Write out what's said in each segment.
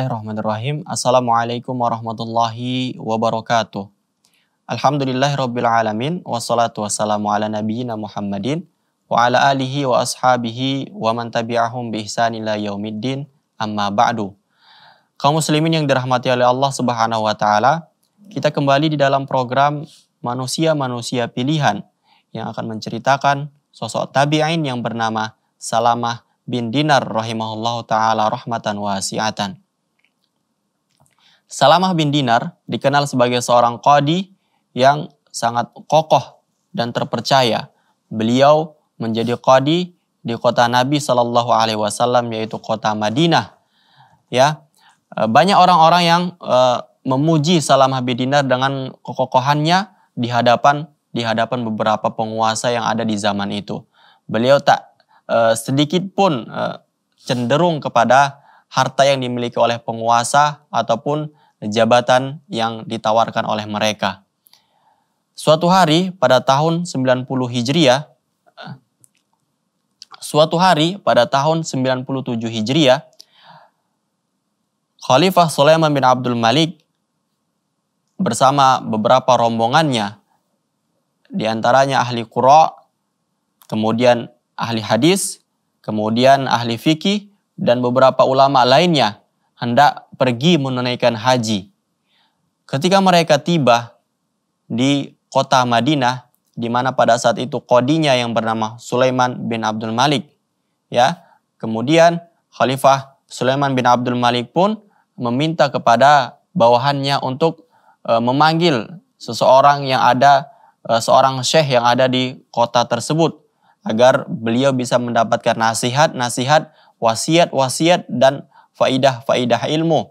Bismillahirrahmanirrahim. Assalamualaikum warahmatullahi wabarakatuh. Alhamdulillahirrabbilalamin. Wassalatu wassalamu ala nabiyina Muhammadin. Wa ala alihi wa ashabihi wa man tabi'ahum bi ihsanila yaumiddin. Amma ba'du. Kaum muslimin yang dirahmati oleh Allah subhanahu wa ta'ala. Kita kembali di dalam program Manusia-Manusia Pilihan. Yang akan menceritakan sosok tabi'in yang bernama Salamah bin Dinar rahimahullah ta'ala rahmatan wasiatan. Salamah bin Dinar dikenal sebagai seorang qadi yang sangat kokoh dan terpercaya. Beliau menjadi qadi di kota Nabi Shallallahu Alaihi Wasallam yaitu kota Madinah. Ya, eh, banyak orang-orang yang eh, memuji Salamah bin Dinar dengan kekokohannya di hadapan di hadapan beberapa penguasa yang ada di zaman itu. Beliau tak eh, sedikit pun cenderung kepada harta yang dimiliki oleh penguasa ataupun jabatan yang ditawarkan oleh mereka. Suatu hari pada tahun 90 Hijriah, suatu hari pada tahun 97 Hijriah, Khalifah Sulaiman bin Abdul Malik bersama beberapa rombongannya, diantaranya ahli Qura, kemudian ahli hadis, kemudian ahli fikih, dan beberapa ulama lainnya hendak pergi menunaikan haji. Ketika mereka tiba di kota Madinah, di mana pada saat itu kodinya yang bernama Sulaiman bin Abdul Malik. Ya, kemudian Khalifah Sulaiman bin Abdul Malik pun meminta kepada bawahannya untuk e, memanggil seseorang yang ada e, seorang syekh yang ada di kota tersebut agar beliau bisa mendapatkan nasihat-nasihat, wasiat-wasiat dan faidah-faidah ilmu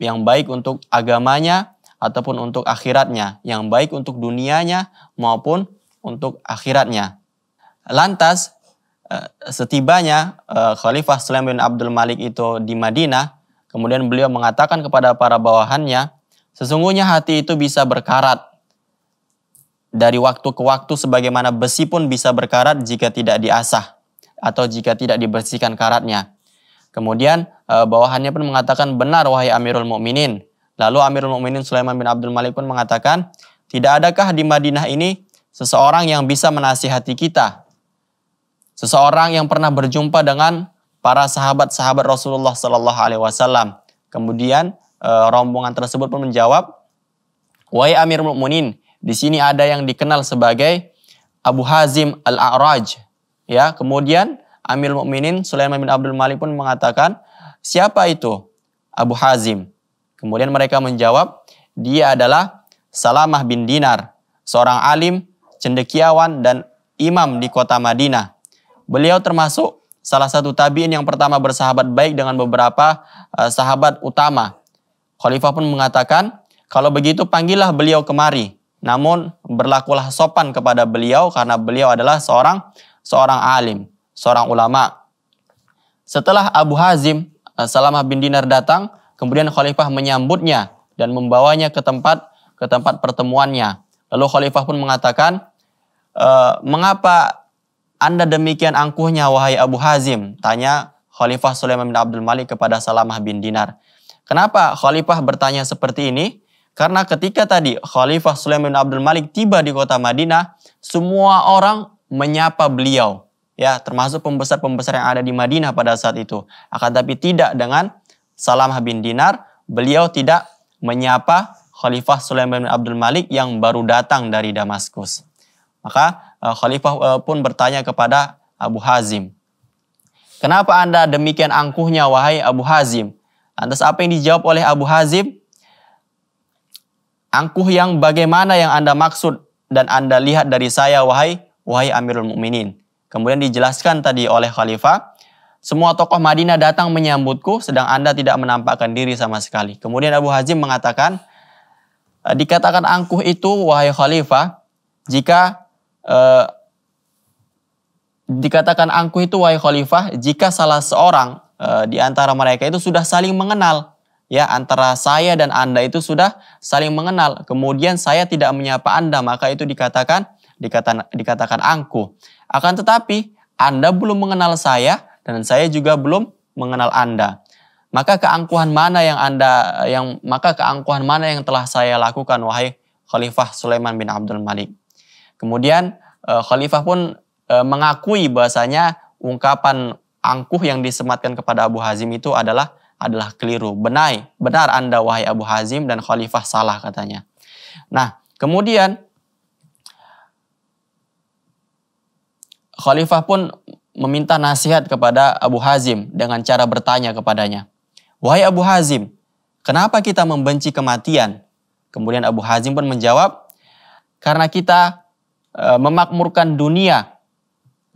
yang baik untuk agamanya ataupun untuk akhiratnya, yang baik untuk dunianya maupun untuk akhiratnya. Lantas eh, setibanya eh, Khalifah Sulaim bin Abdul Malik itu di Madinah, kemudian beliau mengatakan kepada para bawahannya, sesungguhnya hati itu bisa berkarat dari waktu ke waktu sebagaimana besi pun bisa berkarat jika tidak diasah atau jika tidak dibersihkan karatnya. Kemudian eh, bawahannya pun mengatakan benar wahai Amirul Mukminin. Lalu Amirul Mukminin Sulaiman bin Abdul Malik pun mengatakan, "Tidak adakah di Madinah ini seseorang yang bisa menasihati kita?" Seseorang yang pernah berjumpa dengan para sahabat-sahabat Rasulullah Sallallahu Alaihi Wasallam. Kemudian eh, rombongan tersebut pun menjawab, "Wahai Amirul Mukminin, di sini ada yang dikenal sebagai Abu Hazim Al-A'raj." Ya, kemudian Amil Mukminin Sulaiman bin Abdul Malik pun mengatakan, "Siapa itu?" Abu Hazim. Kemudian mereka menjawab, "Dia adalah Salamah bin Dinar, seorang alim, cendekiawan dan imam di kota Madinah. Beliau termasuk salah satu tabi'in yang pertama bersahabat baik dengan beberapa eh, sahabat utama." Khalifah pun mengatakan, "Kalau begitu panggillah beliau kemari." Namun berlakulah sopan kepada beliau karena beliau adalah seorang seorang alim seorang ulama. Setelah Abu Hazim, eh, Salamah bin Dinar datang, kemudian khalifah menyambutnya dan membawanya ke tempat ke tempat pertemuannya. Lalu khalifah pun mengatakan, e, mengapa anda demikian angkuhnya wahai Abu Hazim? Tanya Khalifah Sulaiman bin Abdul Malik kepada Salamah bin Dinar. Kenapa Khalifah bertanya seperti ini? Karena ketika tadi Khalifah Sulaiman bin Abdul Malik tiba di kota Madinah, semua orang menyapa beliau ya termasuk pembesar-pembesar yang ada di Madinah pada saat itu. Akan tapi tidak dengan Salamah bin Dinar, beliau tidak menyapa Khalifah Sulaiman bin Abdul Malik yang baru datang dari Damaskus. Maka eh, Khalifah eh, pun bertanya kepada Abu Hazim, "Kenapa Anda demikian angkuhnya wahai Abu Hazim?" Lantas apa yang dijawab oleh Abu Hazim? Angkuh yang bagaimana yang Anda maksud dan Anda lihat dari saya wahai wahai Amirul Mukminin? Kemudian dijelaskan tadi oleh khalifah, semua tokoh Madinah datang menyambutku sedang Anda tidak menampakkan diri sama sekali. Kemudian Abu Hazim mengatakan, eh, dikatakan angkuh itu wahai khalifah jika eh, dikatakan angkuh itu wahai khalifah jika salah seorang eh, di antara mereka itu sudah saling mengenal ya antara saya dan Anda itu sudah saling mengenal. Kemudian saya tidak menyapa Anda, maka itu dikatakan dikata, dikatakan angkuh. Akan tetapi, Anda belum mengenal saya dan saya juga belum mengenal Anda. Maka keangkuhan mana yang Anda yang maka keangkuhan mana yang telah saya lakukan wahai Khalifah Sulaiman bin Abdul Malik. Kemudian eh, Khalifah pun eh, mengakui bahasanya ungkapan angkuh yang disematkan kepada Abu Hazim itu adalah adalah keliru. Benar, benar Anda wahai Abu Hazim dan Khalifah salah katanya. Nah, kemudian Khalifah pun meminta nasihat kepada Abu Hazim dengan cara bertanya kepadanya, "Wahai Abu Hazim, kenapa kita membenci kematian?" Kemudian Abu Hazim pun menjawab, "Karena kita e, memakmurkan dunia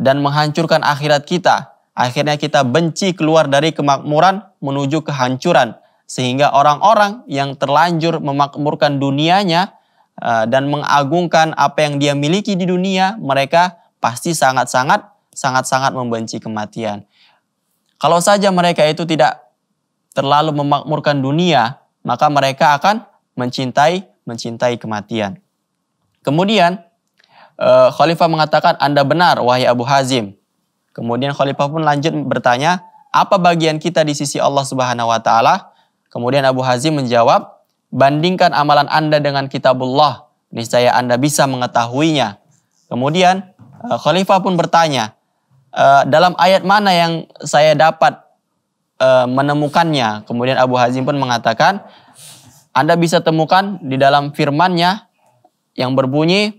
dan menghancurkan akhirat kita. Akhirnya kita benci keluar dari kemakmuran menuju kehancuran sehingga orang-orang yang terlanjur memakmurkan dunianya e, dan mengagungkan apa yang dia miliki di dunia, mereka pasti sangat-sangat sangat-sangat membenci kematian. Kalau saja mereka itu tidak terlalu memakmurkan dunia, maka mereka akan mencintai mencintai kematian. Kemudian eh, Khalifah mengatakan, "Anda benar, wahai Abu Hazim." Kemudian Khalifah pun lanjut bertanya, "Apa bagian kita di sisi Allah Subhanahu wa taala?" Kemudian Abu Hazim menjawab, "Bandingkan amalan Anda dengan kitabullah, niscaya Anda bisa mengetahuinya." Kemudian Eh, Khalifah pun bertanya, eh, dalam ayat mana yang saya dapat eh, menemukannya? Kemudian Abu Hazim pun mengatakan, Anda bisa temukan di dalam firmannya yang berbunyi,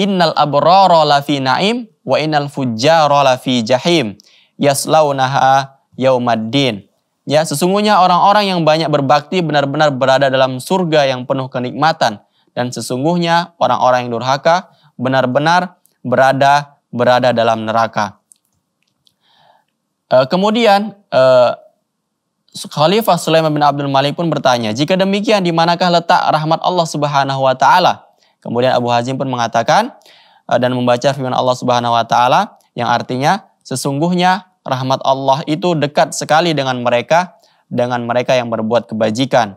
Innal abrara lafi na'im wa innal fujjara lafi jahim yaslaunaha yaumaddin. Ya, sesungguhnya orang-orang yang banyak berbakti benar-benar berada dalam surga yang penuh kenikmatan dan sesungguhnya orang-orang yang durhaka benar-benar berada berada dalam neraka. Eh, kemudian eh, Khalifah Sulaiman bin Abdul Malik pun bertanya, jika demikian di manakah letak rahmat Allah Subhanahu wa taala? Kemudian Abu Hazim pun mengatakan eh, dan membaca firman Allah Subhanahu wa taala yang artinya sesungguhnya rahmat Allah itu dekat sekali dengan mereka dengan mereka yang berbuat kebajikan.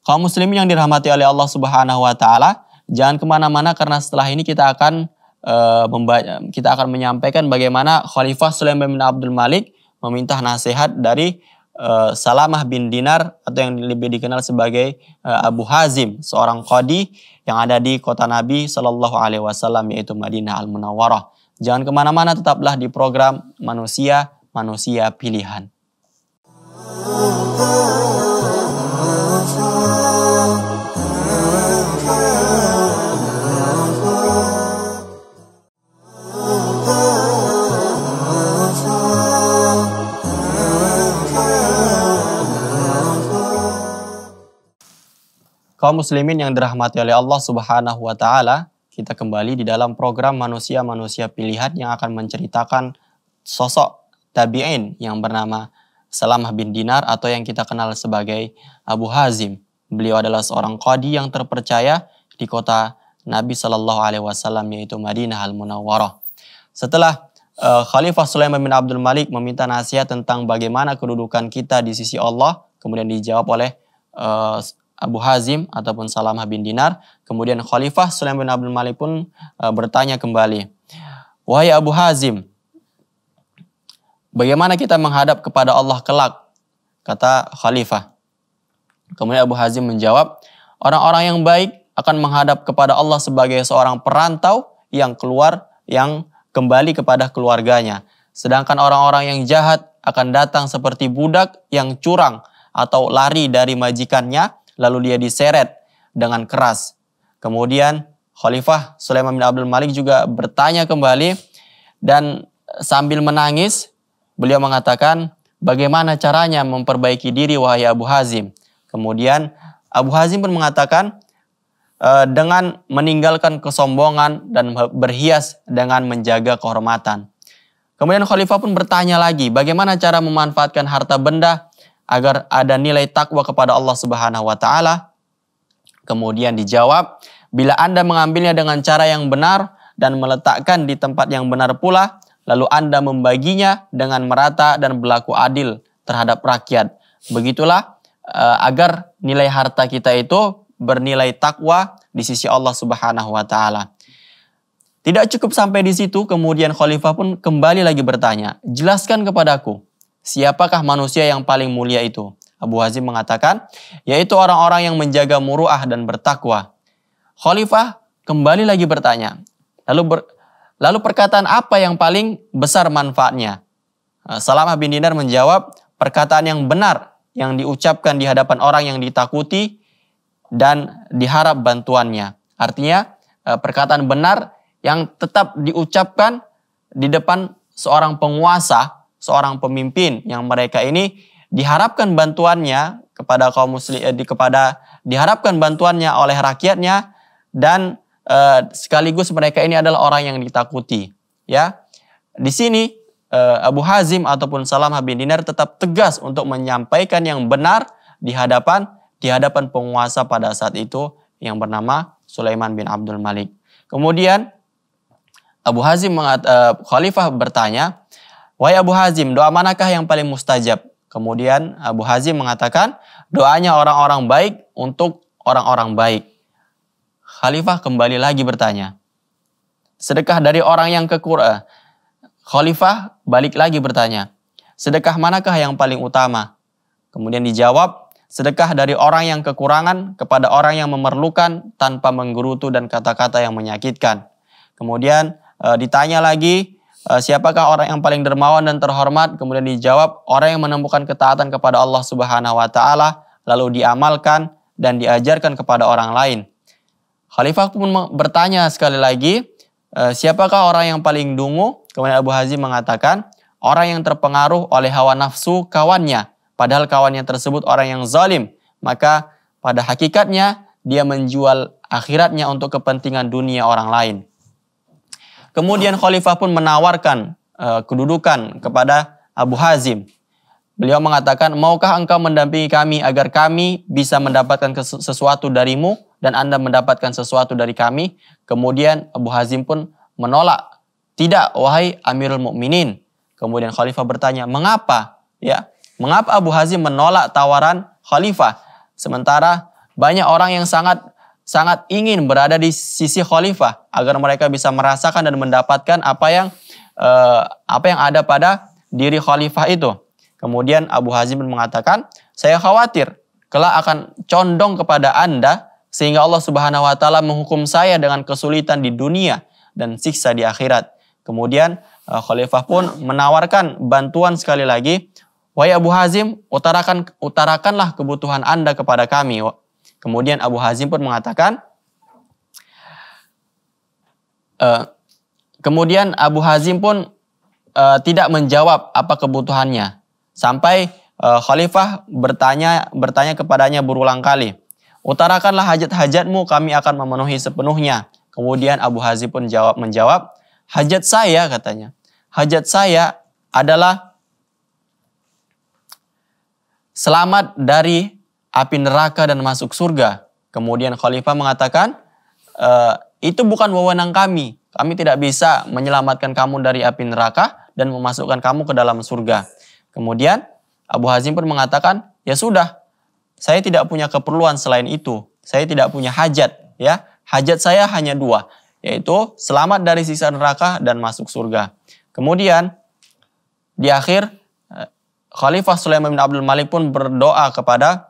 Kaum muslimin yang dirahmati oleh Allah Subhanahu wa taala, Jangan kemana-mana karena setelah ini kita akan uh, kita akan menyampaikan bagaimana Khalifah Sulaiman bin Abdul Malik meminta nasihat dari uh, Salamah bin Dinar atau yang lebih dikenal sebagai uh, Abu Hazim, seorang kodi yang ada di kota Nabi Shallallahu Alaihi Wasallam yaitu Madinah Al Munawwarah. Jangan kemana-mana, tetaplah di program Manusia Manusia Pilihan. Kaum muslimin yang dirahmati oleh Allah Subhanahu wa taala, kita kembali di dalam program manusia-manusia pilihan yang akan menceritakan sosok tabi'in yang bernama Salamah bin Dinar atau yang kita kenal sebagai Abu Hazim. Beliau adalah seorang qadi yang terpercaya di kota Nabi Shallallahu Alaihi Wasallam yaitu Madinah Al Munawwarah. Setelah uh, Khalifah Sulaiman bin Abdul Malik meminta nasihat tentang bagaimana kedudukan kita di sisi Allah, kemudian dijawab oleh uh, Abu Hazim ataupun Salamah bin Dinar. Kemudian Khalifah Sulaiman bin Abdul Malik pun e, bertanya kembali, "Wahai Abu Hazim, bagaimana kita menghadap kepada Allah kelak?" kata Khalifah. Kemudian Abu Hazim menjawab, "Orang-orang yang baik akan menghadap kepada Allah sebagai seorang perantau yang keluar yang kembali kepada keluarganya, sedangkan orang-orang yang jahat akan datang seperti budak yang curang atau lari dari majikannya lalu dia diseret dengan keras. Kemudian Khalifah Sulaiman bin Abdul Malik juga bertanya kembali dan sambil menangis beliau mengatakan bagaimana caranya memperbaiki diri wahai Abu Hazim. Kemudian Abu Hazim pun mengatakan eh, dengan meninggalkan kesombongan dan berhias dengan menjaga kehormatan. Kemudian Khalifah pun bertanya lagi, bagaimana cara memanfaatkan harta benda agar ada nilai takwa kepada Allah Subhanahu wa taala. Kemudian dijawab, bila Anda mengambilnya dengan cara yang benar dan meletakkan di tempat yang benar pula, lalu Anda membaginya dengan merata dan berlaku adil terhadap rakyat. Begitulah eh, agar nilai harta kita itu bernilai takwa di sisi Allah Subhanahu wa taala. Tidak cukup sampai di situ, kemudian khalifah pun kembali lagi bertanya, "Jelaskan kepadaku, Siapakah manusia yang paling mulia itu? Abu Hazim mengatakan, yaitu orang-orang yang menjaga muruah dan bertakwa. Khalifah kembali lagi bertanya, lalu ber, lalu perkataan apa yang paling besar manfaatnya? Eh, Salamah bin Dinar menjawab, perkataan yang benar yang diucapkan di hadapan orang yang ditakuti dan diharap bantuannya. Artinya, eh, perkataan benar yang tetap diucapkan di depan seorang penguasa seorang pemimpin yang mereka ini diharapkan bantuannya kepada kaum muslim eh, di, kepada diharapkan bantuannya oleh rakyatnya dan eh, sekaligus mereka ini adalah orang yang ditakuti ya di sini eh, Abu Hazim ataupun Salam bin Dinar tetap tegas untuk menyampaikan yang benar di hadapan di hadapan penguasa pada saat itu yang bernama Sulaiman bin Abdul Malik kemudian Abu Hazim mengat, eh, Khalifah bertanya Wahai Abu Hazim, doa manakah yang paling mustajab? Kemudian Abu Hazim mengatakan, doanya orang-orang baik untuk orang-orang baik. Khalifah kembali lagi bertanya, sedekah dari orang yang ke eh, Khalifah balik lagi bertanya, sedekah manakah yang paling utama? Kemudian dijawab, sedekah dari orang yang kekurangan kepada orang yang memerlukan tanpa menggerutu dan kata-kata yang menyakitkan. Kemudian eh, ditanya lagi, Eh, siapakah orang yang paling dermawan dan terhormat? Kemudian dijawab, orang yang menemukan ketaatan kepada Allah Subhanahu wa taala lalu diamalkan dan diajarkan kepada orang lain. Khalifah pun bertanya sekali lagi, eh, siapakah orang yang paling dungu? Kemudian Abu Hazim mengatakan, orang yang terpengaruh oleh hawa nafsu kawannya, padahal kawannya tersebut orang yang zalim. Maka pada hakikatnya dia menjual akhiratnya untuk kepentingan dunia orang lain. Kemudian khalifah pun menawarkan uh, kedudukan kepada Abu Hazim. Beliau mengatakan, maukah engkau mendampingi kami agar kami bisa mendapatkan sesuatu darimu dan anda mendapatkan sesuatu dari kami? Kemudian Abu Hazim pun menolak. Tidak, wahai Amirul Mukminin. Kemudian Khalifah bertanya, mengapa? Ya, mengapa Abu Hazim menolak tawaran Khalifah? Sementara banyak orang yang sangat sangat ingin berada di sisi khalifah agar mereka bisa merasakan dan mendapatkan apa yang eh, apa yang ada pada diri khalifah itu. Kemudian Abu Hazim mengatakan, saya khawatir kelak akan condong kepada Anda sehingga Allah Subhanahu wa taala menghukum saya dengan kesulitan di dunia dan siksa di akhirat. Kemudian eh, khalifah pun menawarkan bantuan sekali lagi, "Wahai Abu Hazim, utarakan utarakanlah kebutuhan Anda kepada kami." Kemudian Abu Hazim pun mengatakan, uh, kemudian Abu Hazim pun uh, tidak menjawab apa kebutuhannya sampai uh, Khalifah bertanya bertanya kepadanya berulang kali, utarakanlah hajat-hajatmu, kami akan memenuhi sepenuhnya. Kemudian Abu Hazim pun jawab menjawab, hajat saya katanya, hajat saya adalah selamat dari api neraka dan masuk surga. Kemudian khalifah mengatakan, e, itu bukan wewenang kami. Kami tidak bisa menyelamatkan kamu dari api neraka dan memasukkan kamu ke dalam surga. Kemudian Abu Hazim pun mengatakan, ya sudah, saya tidak punya keperluan selain itu. Saya tidak punya hajat, ya. Hajat saya hanya dua, yaitu selamat dari sisa neraka dan masuk surga. Kemudian di akhir eh, Khalifah Sulaiman bin Abdul Malik pun berdoa kepada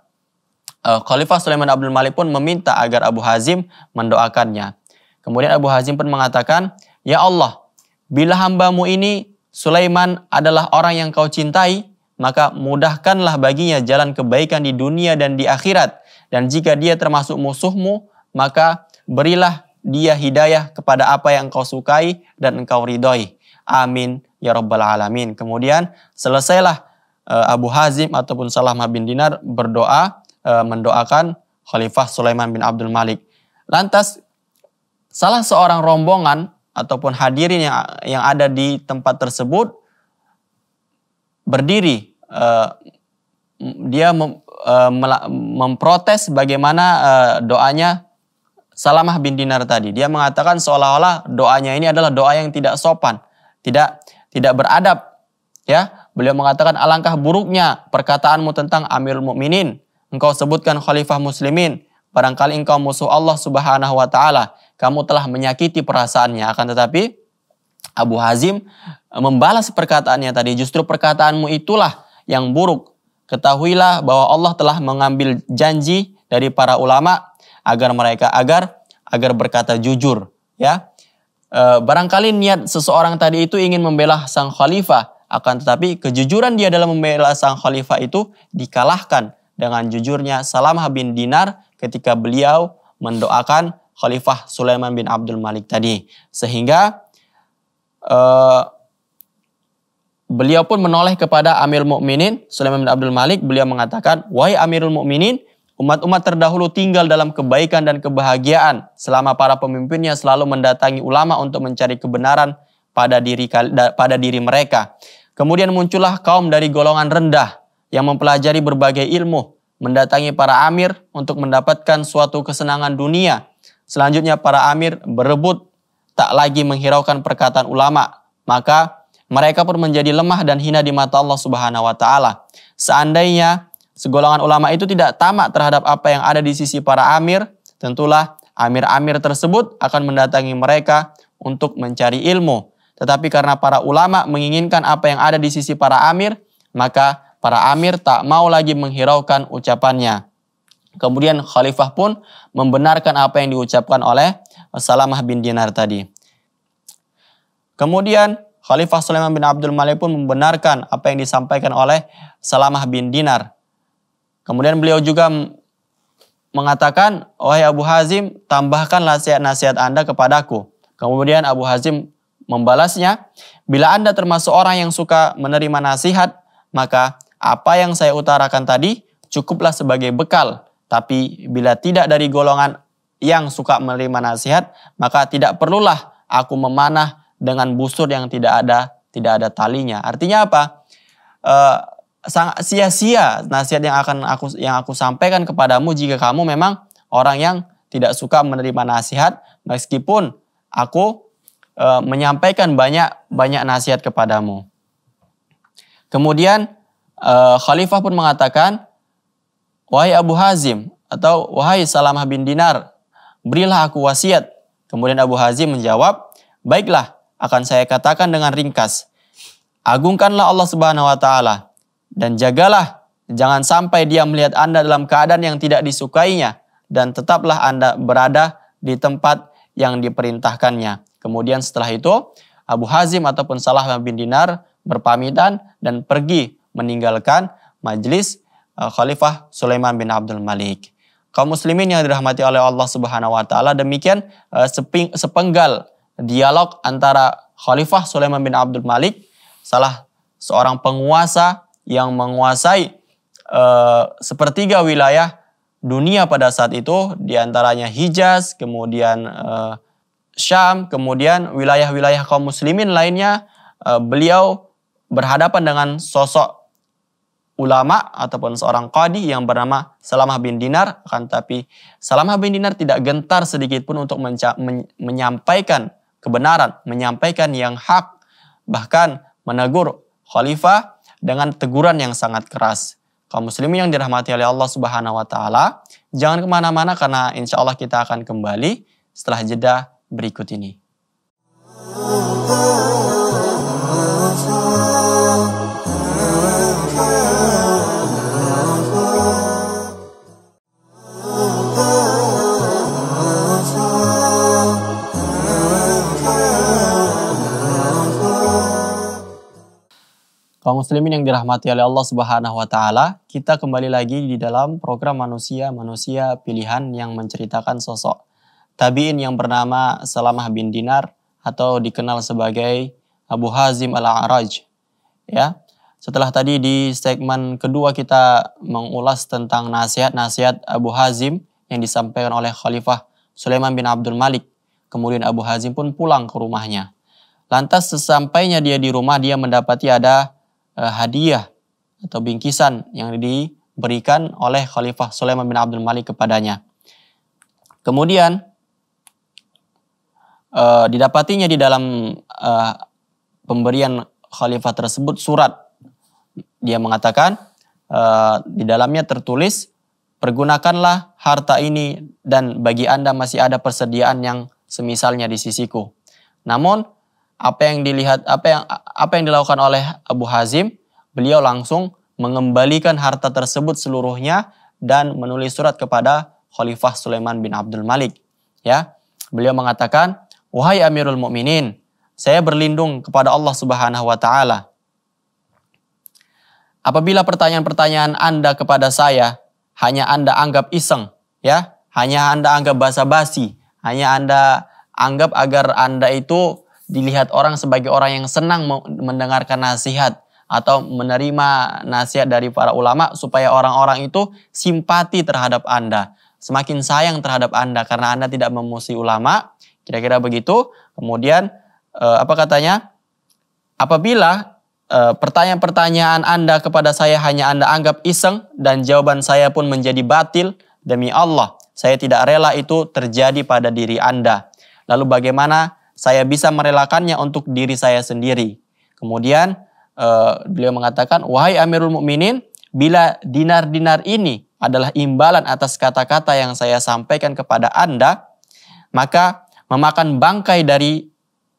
Eh, Khalifah Sulaiman Abdul Malik pun meminta agar Abu Hazim mendoakannya. Kemudian Abu Hazim pun mengatakan, Ya Allah, bila hambamu ini Sulaiman adalah orang yang kau cintai, maka mudahkanlah baginya jalan kebaikan di dunia dan di akhirat. Dan jika dia termasuk musuhmu, maka berilah dia hidayah kepada apa yang Kau sukai dan engkau ridhoi. Amin ya rabbal alamin. Kemudian selesailah eh, Abu Hazim ataupun Salamah bin Dinar berdoa e, mendoakan Khalifah Sulaiman bin Abdul Malik. Lantas salah seorang rombongan ataupun hadirin yang yang ada di tempat tersebut berdiri e, dia mem, e, memprotes bagaimana e, doanya Salamah bin Dinar tadi. Dia mengatakan seolah-olah doanya ini adalah doa yang tidak sopan, tidak tidak beradab. Ya, beliau mengatakan alangkah buruknya perkataanmu tentang Amirul Mukminin engkau sebutkan khalifah muslimin, barangkali engkau musuh Allah Subhanahu wa taala, kamu telah menyakiti perasaannya. Akan tetapi Abu Hazim e, membalas perkataannya tadi, justru perkataanmu itulah yang buruk. Ketahuilah bahwa Allah telah mengambil janji dari para ulama agar mereka agar agar berkata jujur, ya. E, barangkali niat seseorang tadi itu ingin membela sang khalifah, akan tetapi kejujuran dia dalam membela sang khalifah itu dikalahkan dengan jujurnya Salamah bin Dinar ketika beliau mendoakan Khalifah Sulaiman bin Abdul Malik tadi. Sehingga uh, beliau pun menoleh kepada amirul Mukminin Sulaiman bin Abdul Malik. Beliau mengatakan, wahai Amirul Mukminin, umat-umat terdahulu tinggal dalam kebaikan dan kebahagiaan selama para pemimpinnya selalu mendatangi ulama untuk mencari kebenaran pada diri pada diri mereka. Kemudian muncullah kaum dari golongan rendah yang mempelajari berbagai ilmu, mendatangi para amir untuk mendapatkan suatu kesenangan dunia. Selanjutnya para amir berebut tak lagi menghiraukan perkataan ulama, maka mereka pun menjadi lemah dan hina di mata Allah Subhanahu wa taala. Seandainya segolongan ulama itu tidak tamak terhadap apa yang ada di sisi para amir, tentulah amir-amir tersebut akan mendatangi mereka untuk mencari ilmu. Tetapi karena para ulama menginginkan apa yang ada di sisi para amir, maka para amir tak mau lagi menghiraukan ucapannya. Kemudian khalifah pun membenarkan apa yang diucapkan oleh Salamah bin Dinar tadi. Kemudian Khalifah Sulaiman bin Abdul Malik pun membenarkan apa yang disampaikan oleh Salamah bin Dinar. Kemudian beliau juga mengatakan, "Wahai Abu Hazim, tambahkan nasihat-nasihat Anda kepadaku." Kemudian Abu Hazim membalasnya, "Bila Anda termasuk orang yang suka menerima nasihat, maka apa yang saya utarakan tadi cukuplah sebagai bekal, tapi bila tidak dari golongan yang suka menerima nasihat, maka tidak perlulah aku memanah dengan busur yang tidak ada tidak ada talinya. Artinya apa? E, sangat sia-sia nasihat yang akan aku yang aku sampaikan kepadamu jika kamu memang orang yang tidak suka menerima nasihat meskipun aku e, menyampaikan banyak banyak nasihat kepadamu. Kemudian uh, Khalifah pun mengatakan, wahai Abu Hazim atau wahai Salamah bin Dinar, berilah aku wasiat. Kemudian Abu Hazim menjawab, baiklah, akan saya katakan dengan ringkas. Agungkanlah Allah Subhanahu wa taala dan jagalah jangan sampai dia melihat Anda dalam keadaan yang tidak disukainya dan tetaplah Anda berada di tempat yang diperintahkannya. Kemudian setelah itu Abu Hazim ataupun Salah bin Dinar berpamitan dan pergi meninggalkan majelis eh, Khalifah Sulaiman bin Abdul Malik. Kaum muslimin yang dirahmati oleh Allah Subhanahu wa taala, demikian eh, sepenggal dialog antara Khalifah Sulaiman bin Abdul Malik, salah seorang penguasa yang menguasai eh, sepertiga wilayah dunia pada saat itu, diantaranya Hijaz, kemudian Syam, kemudian wilayah-wilayah kaum muslimin lainnya, beliau berhadapan dengan sosok ulama ataupun seorang qadi yang bernama Salamah bin Dinar akan tapi Salamah bin Dinar tidak gentar sedikit pun untuk men- menyampaikan kebenaran, menyampaikan yang hak bahkan menegur khalifah dengan teguran yang sangat keras. Kaum muslimin yang dirahmati oleh Allah Subhanahu wa taala, jangan kemana-mana karena insya Allah kita akan kembali setelah jeda berikut ini. Oh, oh. Kaum muslimin yang dirahmati oleh Allah Subhanahu wa taala, kita kembali lagi di dalam program manusia-manusia pilihan yang menceritakan sosok tabi'in yang bernama Salamah bin Dinar atau dikenal sebagai Abu Hazim Al-A'raj. Ya. Setelah tadi di segmen kedua kita mengulas tentang nasihat-nasihat Abu Hazim yang disampaikan oleh Khalifah Sulaiman bin Abdul Malik. Kemudian Abu Hazim pun pulang ke rumahnya. Lantas sesampainya dia di rumah, dia mendapati ada Eh, hadiah atau bingkisan yang diberikan oleh Khalifah Sulaiman bin Abdul Malik kepadanya. Kemudian uh, didapatinya di dalam uh, pemberian khalifah tersebut surat. Dia mengatakan uh, di dalamnya tertulis pergunakanlah harta ini dan bagi Anda masih ada persediaan yang semisalnya di sisiku. Namun apa yang dilihat apa yang apa yang dilakukan oleh Abu Hazim, beliau langsung mengembalikan harta tersebut seluruhnya dan menulis surat kepada Khalifah Sulaiman bin Abdul Malik. Ya, beliau mengatakan, "Wahai Amirul Mukminin, saya berlindung kepada Allah Subhanahu wa taala. Apabila pertanyaan-pertanyaan Anda kepada saya hanya Anda anggap iseng, ya, hanya Anda anggap basa-basi, hanya Anda anggap agar Anda itu dilihat orang sebagai orang yang senang mendengarkan nasihat atau menerima nasihat dari para ulama supaya orang-orang itu simpati terhadap Anda, semakin sayang terhadap Anda karena Anda tidak memusuhi ulama, kira-kira begitu. Kemudian eh, apa katanya? Apabila eh, pertanyaan-pertanyaan Anda kepada saya hanya Anda anggap iseng dan jawaban saya pun menjadi batil, demi Allah, saya tidak rela itu terjadi pada diri Anda. Lalu bagaimana saya bisa merelakannya untuk diri saya sendiri. Kemudian uh, beliau mengatakan, wahai Amirul Mukminin, bila dinar-dinar ini adalah imbalan atas kata-kata yang saya sampaikan kepada Anda, maka memakan bangkai dari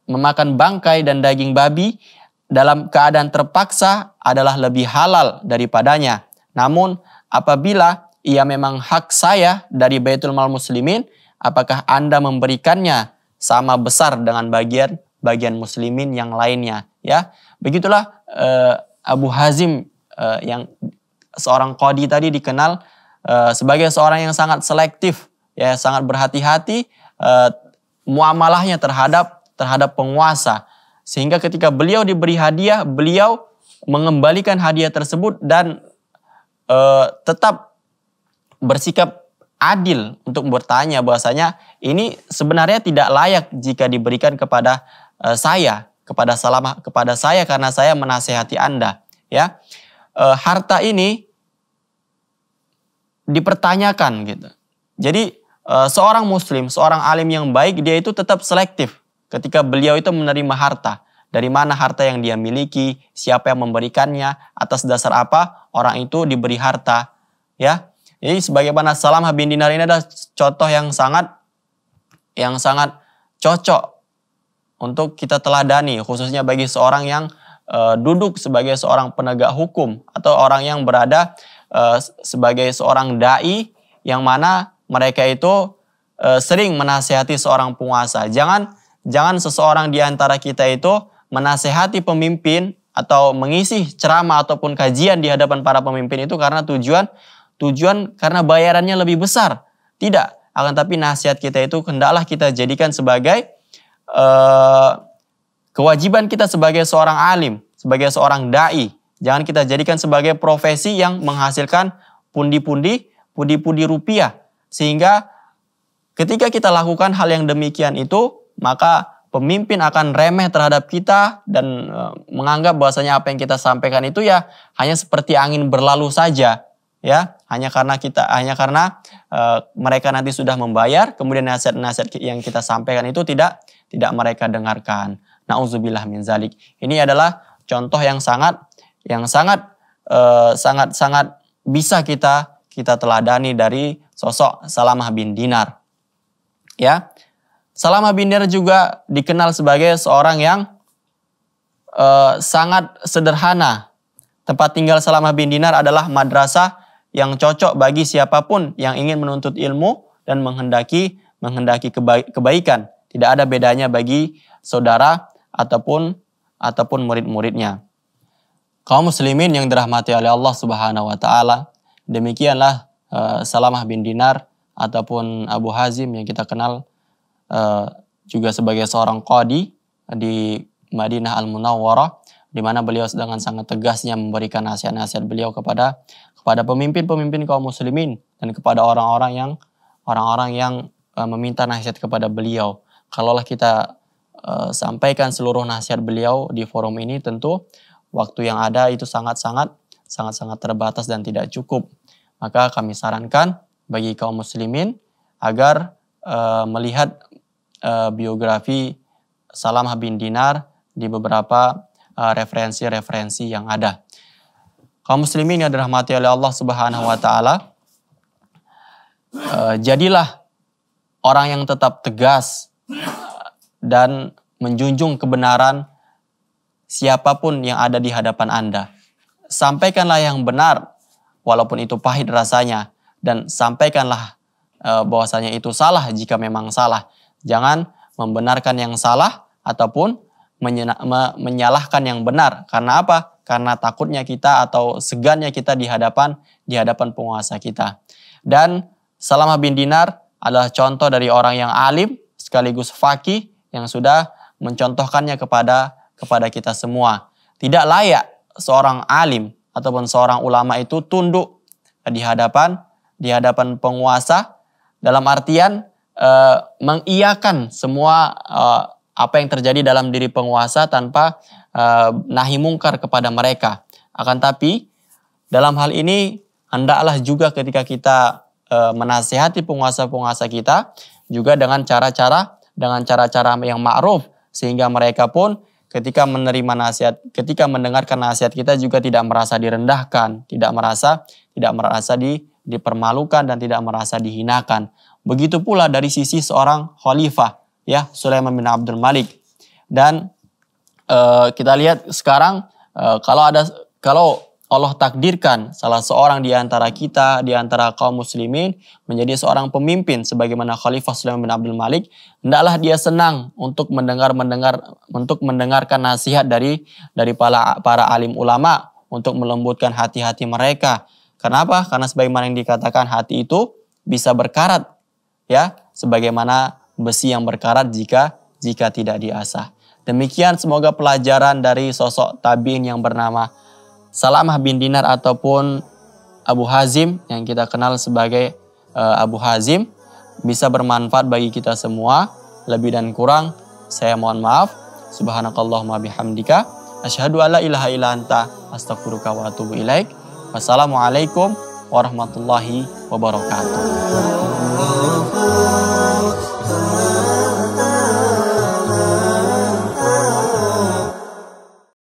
memakan bangkai dan daging babi dalam keadaan terpaksa adalah lebih halal daripadanya. Namun apabila ia memang hak saya dari Baitul Mal Muslimin, apakah Anda memberikannya sama besar dengan bagian bagian muslimin yang lainnya ya begitulah eh, Abu Hazim eh, yang seorang kodi tadi dikenal eh, sebagai seorang yang sangat selektif ya sangat berhati-hati eh, muamalahnya terhadap terhadap penguasa sehingga ketika beliau diberi hadiah beliau mengembalikan hadiah tersebut dan eh, tetap bersikap adil untuk bertanya bahwasanya ini sebenarnya tidak layak jika diberikan kepada eh, saya, kepada salam kepada saya karena saya menasehati Anda, ya. Eh, harta ini dipertanyakan gitu. Jadi eh, seorang muslim, seorang alim yang baik dia itu tetap selektif ketika beliau itu menerima harta. Dari mana harta yang dia miliki, siapa yang memberikannya, atas dasar apa orang itu diberi harta, ya. Jadi sebagaimana Salam bin Dinar ini adalah contoh yang sangat yang sangat cocok untuk kita teladani khususnya bagi seorang yang e, duduk sebagai seorang penegak hukum atau orang yang berada e, sebagai seorang dai yang mana mereka itu e, sering menasehati seorang penguasa. Jangan jangan seseorang di antara kita itu menasehati pemimpin atau mengisi ceramah ataupun kajian di hadapan para pemimpin itu karena tujuan tujuan karena bayarannya lebih besar. Tidak, akan tapi nasihat kita itu hendaklah kita jadikan sebagai uh, kewajiban kita sebagai seorang alim, sebagai seorang dai. Jangan kita jadikan sebagai profesi yang menghasilkan pundi-pundi, pundi-pundi rupiah. Sehingga ketika kita lakukan hal yang demikian itu, maka pemimpin akan remeh terhadap kita dan eh, menganggap bahwasanya apa yang kita sampaikan itu ya hanya seperti angin berlalu saja, ya hanya karena kita hanya karena uh, mereka nanti sudah membayar kemudian nasihat-nasihat yang kita sampaikan itu tidak tidak mereka dengarkan. Nauzubillah min zalik. Ini adalah contoh yang sangat yang sangat uh, sangat sangat bisa kita kita teladani dari sosok Salamah bin Dinar. Ya. Salamah bin Dinar juga dikenal sebagai seorang yang uh, sangat sederhana. Tempat tinggal Salamah bin Dinar adalah madrasah yang cocok bagi siapapun yang ingin menuntut ilmu dan menghendaki menghendaki keba kebaikan. Tidak ada bedanya bagi saudara ataupun ataupun murid-muridnya. Kaum muslimin yang dirahmati oleh Allah Subhanahu wa taala, demikianlah uh, Salamah bin Dinar ataupun Abu Hazim yang kita kenal uh, juga sebagai seorang qadi di Madinah Al-Munawwarah di mana beliau dengan sangat tegasnya memberikan nasihat-nasihat beliau kepada kepada pemimpin-pemimpin kaum muslimin dan kepada orang-orang yang orang-orang yang eh, meminta nasihat kepada beliau. Kalaulah kita uh, sampaikan seluruh nasihat beliau di forum ini tentu waktu yang ada itu sangat-sangat sangat-sangat terbatas dan tidak cukup. Maka kami sarankan bagi kaum muslimin agar uh, melihat uh, biografi Salamah bin Dinar di beberapa referensi-referensi uh, yang ada kaum muslimin yang dirahmati oleh Allah Subhanahu wa taala eh, jadilah orang yang tetap tegas dan menjunjung kebenaran siapapun yang ada di hadapan Anda. Sampaikanlah yang benar walaupun itu pahit rasanya dan sampaikanlah eh, bahwasanya itu salah jika memang salah. Jangan membenarkan yang salah ataupun menyalahkan yang benar. Karena apa? Karena takutnya kita atau segannya kita di hadapan di hadapan penguasa kita. Dan Salamah bin Dinar adalah contoh dari orang yang alim sekaligus fakih yang sudah mencontohkannya kepada kepada kita semua. Tidak layak seorang alim ataupun seorang ulama itu tunduk di hadapan di hadapan penguasa dalam artian e, mengiyakan semua e, apa yang terjadi dalam diri penguasa tanpa uh, nahi mungkar kepada mereka. Akan tapi dalam hal ini hendaklah juga ketika kita uh, menasihati penguasa-penguasa kita juga dengan cara-cara dengan cara-cara yang ma'ruf sehingga mereka pun ketika menerima nasihat, ketika mendengarkan nasihat kita juga tidak merasa direndahkan, tidak merasa tidak merasa di, dipermalukan dan tidak merasa dihinakan. Begitu pula dari sisi seorang khalifah ya Sulaiman bin Abdul Malik. Dan e, kita lihat sekarang e, kalau ada kalau Allah takdirkan salah seorang di antara kita, di antara kaum muslimin menjadi seorang pemimpin sebagaimana Khalifah Sulaiman bin Abdul Malik, hendaklah dia senang untuk mendengar mendengar untuk mendengarkan nasihat dari dari para para alim ulama untuk melembutkan hati-hati mereka. Kenapa? Karena sebagaimana yang dikatakan hati itu bisa berkarat ya, sebagaimana besi yang berkarat jika jika tidak diasah. Demikian semoga pelajaran dari sosok tabiin yang bernama Salamah bin Dinar ataupun Abu Hazim yang kita kenal sebagai uh, Abu Hazim bisa bermanfaat bagi kita semua. Lebih dan kurang saya mohon maaf. Subhanakallahumma bihamdika asyhadu alla ilaha illa anta astaghfiruka wa atubu ilaik. Wassalamualaikum warahmatullahi wabarakatuh.